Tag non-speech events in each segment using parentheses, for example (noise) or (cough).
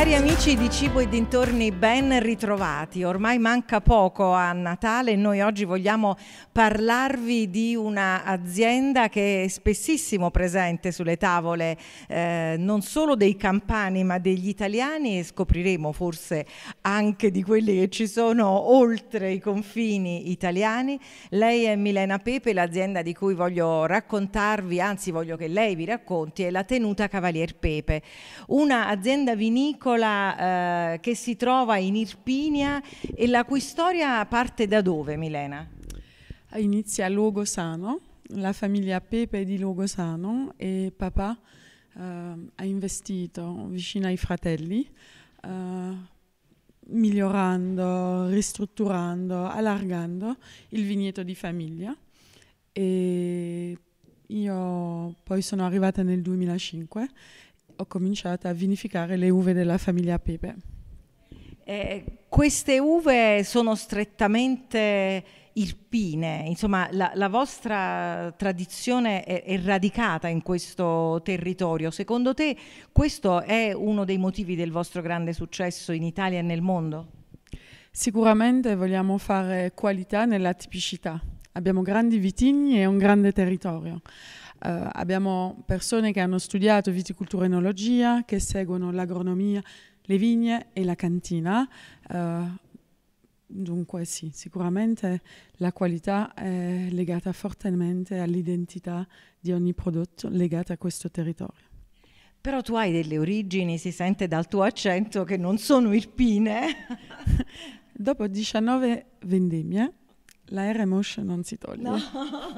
Cari amici di Cibo e dintorni, ben ritrovati. Ormai manca poco a Natale e noi oggi vogliamo parlarvi di un'azienda che è spessissimo presente sulle tavole eh, non solo dei campani ma degli italiani e scopriremo forse anche di quelli che ci sono oltre i confini italiani. Lei è Milena Pepe, l'azienda di cui voglio raccontarvi, anzi voglio che lei vi racconti, è la Tenuta Cavalier Pepe, un'azienda vinicola piccola eh, che si trova in Irpinia e la cui storia parte da dove, Milena? Inizia a Logosano, la famiglia Pepe di Logosano e papà eh, ha investito vicino ai fratelli, eh, migliorando, ristrutturando, allargando il vigneto di famiglia. E io poi sono arrivata nel 2005 ho cominciato a vinificare le uve della famiglia Pepe. Eh, queste uve sono strettamente irpine, insomma la, la vostra tradizione è, è, radicata in questo territorio. Secondo te questo è uno dei motivi del vostro grande successo in Italia e nel mondo? Sicuramente vogliamo fare qualità nella tipicità. Abbiamo grandi vitigni e un grande territorio. Uh, abbiamo persone che hanno studiato viticoltura e enologia, che seguono l'agronomia, le vigne e la cantina. Uh, dunque sì, sicuramente la qualità è legata fortemente all'identità di ogni prodotto legata a questo territorio. Però tu hai delle origini, si sente dal tuo accento, che non sono irpine. (laughs) Dopo 19 vendemmie la R Emotion non si toglie. No.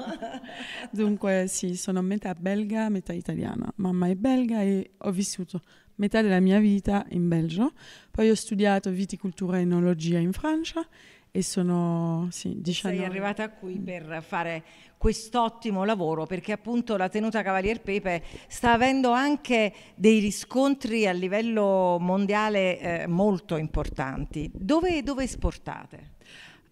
(laughs) Dunque sì, sono metà belga, metà italiana. Mamma è belga e ho vissuto metà della mia vita in Belgio. Poi ho studiato viticoltura e enologia in Francia e sono sì, diciamo... Sei arrivata qui per fare quest'ottimo lavoro perché appunto la tenuta Cavalier Pepe sta avendo anche dei riscontri a livello mondiale eh, molto importanti. Dove, dove esportate?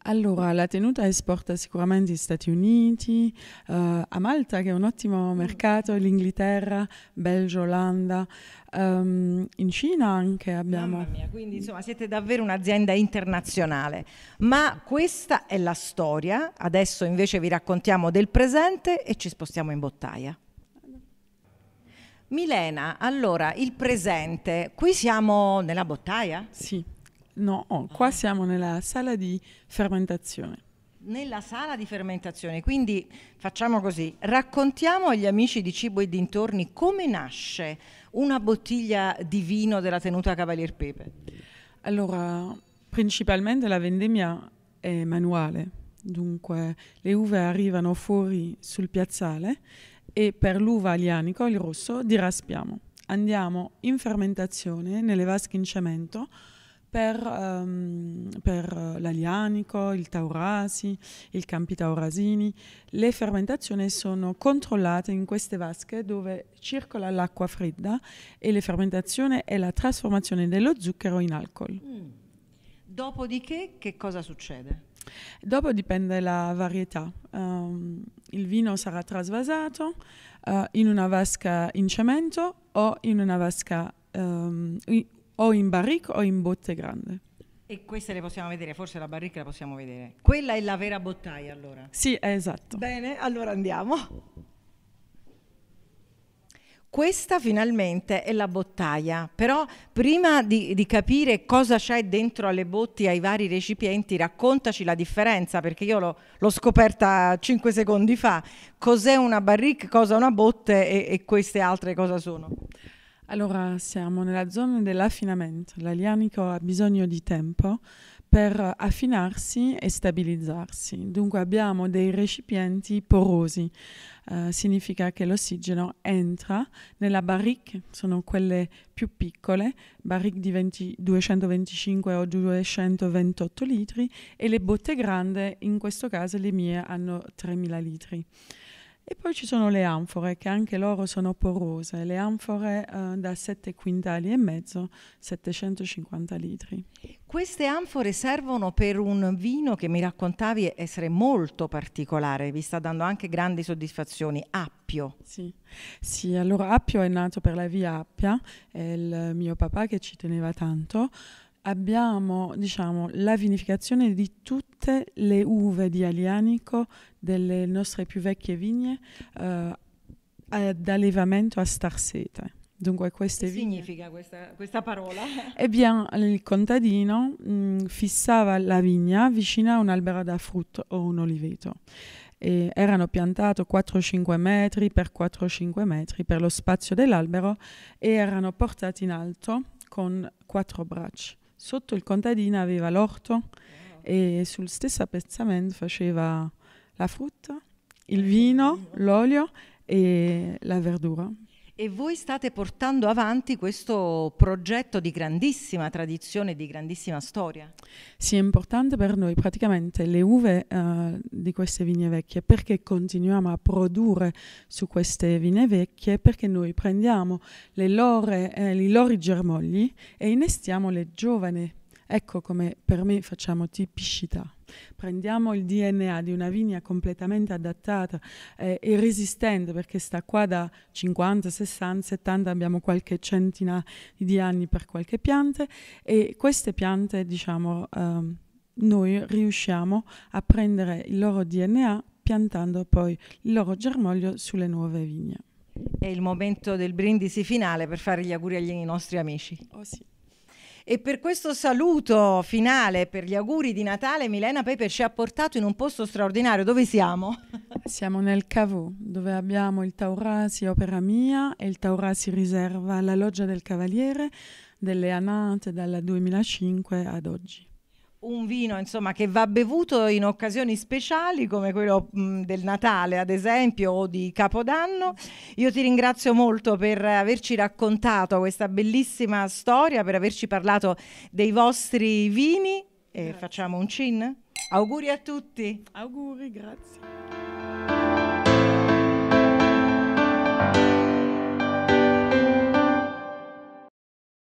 Allora, la tenuta esporta sicuramente gli Stati Uniti, uh, a Malta che è un ottimo mm. mercato, l'Inghilterra, Belgio, Olanda, um, in Cina anche abbiamo. Mamma mia, quindi insomma siete davvero un'azienda internazionale. Ma questa è la storia, adesso invece vi raccontiamo del presente e ci spostiamo in bottaia. Milena, allora il presente, qui siamo nella bottaia? Sì. No, oh, qua ah. siamo nella sala di fermentazione nella sala di fermentazione. Quindi facciamo così, raccontiamo agli amici di Cibo e dintorni come nasce una bottiglia di vino della tenuta Cavalier Pepe. Allora, principalmente la vendemmia è manuale, dunque le uve arrivano fuori sul piazzale e per l'uva alianico, il rosso, diraspiamo. Andiamo in fermentazione nelle vasche in cemento per, um, per l'alianico, il taurasi, il campi taurasini. Le fermentazioni sono controllate in queste vasche dove circola l'acqua fredda e le fermentazioni è la trasformazione dello zucchero in alcol. Mm. Dopodiché che cosa succede? Dopo dipende la varietà. Um, il vino sarà trasvasato uh, in una vasca in cemento o in una vasca um, o in barrique o in botte grande. E queste le possiamo vedere, forse la barrique la possiamo vedere. Quella è la vera bottaglia allora. Sì, esatto. Bene, allora andiamo. Questa finalmente è la bottaglia, però prima di, di capire cosa c'è dentro alle botti ai vari recipienti, raccontaci la differenza, perché io l'ho, l'ho scoperta 5 secondi fa. Cos'è una barrique, cosa una botte e, e queste altre cosa sono? Allora siamo nella zona dell'affinamento. L'alianico ha bisogno di tempo per affinarsi e stabilizzarsi. Dunque abbiamo dei recipienti porosi, eh, significa che l'ossigeno entra nella barrique, sono quelle più piccole, barrique di 20, 225 o 228 litri e le botte grandi, in questo caso le mie hanno 3000 litri. E poi ci sono le anfore, che anche loro sono porose, le anfore eh, da 7 quintali e mezzo, 750 litri. Queste anfore servono per un vino che mi raccontavi essere molto particolare, vi sta dando anche grandi soddisfazioni, Appio. Sì, sì allora Appio è nato per la via Appia, è il mio papà che ci teneva tanto, abbiamo diciamo, la vinificazione di tutte le uve di Alianico delle nostre più vecchie vigne eh, ad eh, allevamento a starsete. Dunque, queste che vigne... significa questa, questa parola? (laughs) Ebbene, eh il contadino mh, mm, fissava la vigna vicino a un albero da frutto o un oliveto. E erano piantate 4-5 metri per 4-5 metri per lo spazio dell'albero e erano portate in alto con quattro bracci. Sotto il contadino aveva l'orto e sul stesso appezzamento faceva la frutta, il eh, vino, l'olio e la verdura. E voi state portando avanti questo progetto di grandissima tradizione, di grandissima storia? Sì, è importante per noi praticamente le uve uh, di queste vigne vecchie perché continuiamo a produrre su queste vigne vecchie perché noi prendiamo lore, eh, i loro germogli e innestiamo le giovani. Ecco come per me facciamo tipicità prendiamo il DNA di una vigna completamente adattata eh, e resistente, perché sta qua da 50, 60, 70, abbiamo qualche centina di anni per qualche piante, e queste piante, diciamo, ehm, noi riusciamo a prendere il loro DNA piantando poi il loro germoglio sulle nuove vigne. È il momento del brindisi finale per fare gli auguri agli nostri amici. Oh sì. E per questo saluto finale, per gli auguri di Natale, Milena Pepe ci ha portato in un posto straordinario. Dove siamo? (laughs) Siamo nel Cavò, dove abbiamo il Taurasi Opera Mia e il Taurasi Riserva, la loggia del Cavaliere, delle anate dal 2005 ad oggi un vino insomma, che va bevuto in occasioni speciali come quello mh, mm, del Natale ad esempio o di Capodanno. Io ti ringrazio molto per averci raccontato questa bellissima storia, per averci parlato dei vostri vini e grazie. facciamo un cin. Auguri a tutti. Auguri, grazie.